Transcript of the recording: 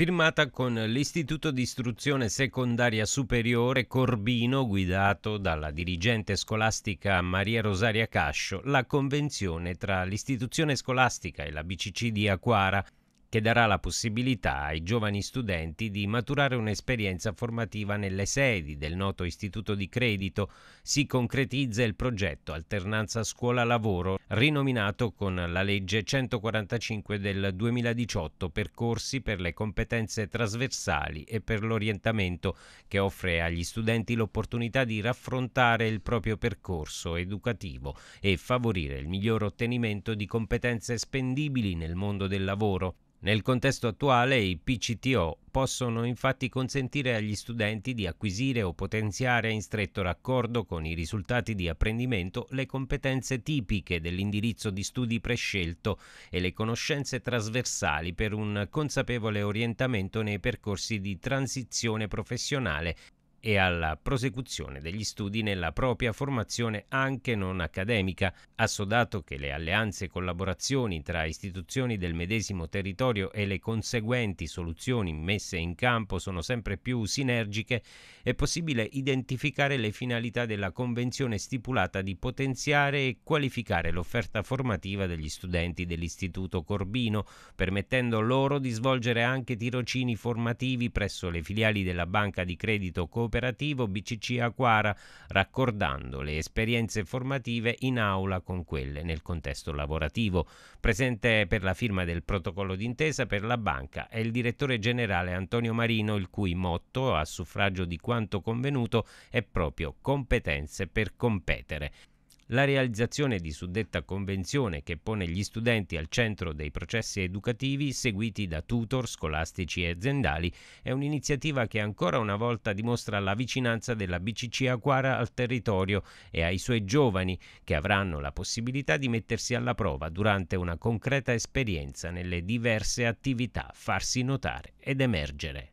firmata con l'Istituto di Istruzione Secondaria Superiore Corbino, guidato dalla dirigente scolastica Maria Rosaria Cascio, la convenzione tra l'istituzione scolastica e la BCC di Aquara che darà la possibilità ai giovani studenti di maturare un'esperienza formativa nelle sedi del noto istituto di credito, si concretizza il progetto Alternanza Scuola-Lavoro, rinominato con la legge 145 del 2018 Percorsi per le competenze trasversali e per l'orientamento, che offre agli studenti l'opportunità di raffrontare il proprio percorso educativo e favorire il miglior ottenimento di competenze spendibili nel mondo del lavoro. Nel contesto attuale i PCTO possono infatti consentire agli studenti di acquisire o potenziare in stretto raccordo con i risultati di apprendimento le competenze tipiche dell'indirizzo di studi prescelto e le conoscenze trasversali per un consapevole orientamento nei percorsi di transizione professionale e alla prosecuzione degli studi nella propria formazione anche non accademica, assodato che le alleanze e collaborazioni tra istituzioni del medesimo territorio e le conseguenti soluzioni messe in campo sono sempre più sinergiche, è possibile identificare le finalità della convenzione stipulata di potenziare e qualificare l'offerta formativa degli studenti dell'Istituto Corbino, permettendo loro di svolgere anche tirocini formativi presso le filiali della Banca di Credito Corbino operativo BCC Aquara, raccordando le esperienze formative in aula con quelle nel contesto lavorativo. Presente per la firma del protocollo d'intesa per la banca è il direttore generale Antonio Marino, il cui motto, a suffragio di quanto convenuto, è proprio competenze per competere. La realizzazione di suddetta convenzione che pone gli studenti al centro dei processi educativi seguiti da tutor scolastici e aziendali è un'iniziativa che ancora una volta dimostra la vicinanza della BCC Aquara al territorio e ai suoi giovani che avranno la possibilità di mettersi alla prova durante una concreta esperienza nelle diverse attività, farsi notare ed emergere.